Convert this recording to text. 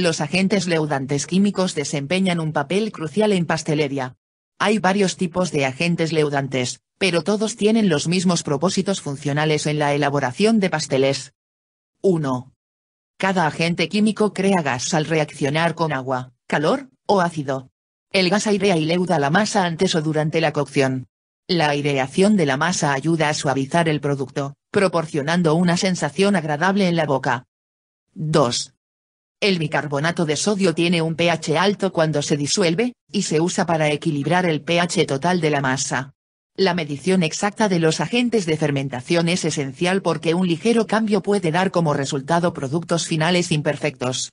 Los agentes leudantes químicos desempeñan un papel crucial en pastelería. Hay varios tipos de agentes leudantes, pero todos tienen los mismos propósitos funcionales en la elaboración de pasteles. 1. Cada agente químico crea gas al reaccionar con agua, calor, o ácido. El gas airea y leuda la masa antes o durante la cocción. La aireación de la masa ayuda a suavizar el producto, proporcionando una sensación agradable en la boca. 2. El bicarbonato de sodio tiene un pH alto cuando se disuelve, y se usa para equilibrar el pH total de la masa. La medición exacta de los agentes de fermentación es esencial porque un ligero cambio puede dar como resultado productos finales imperfectos.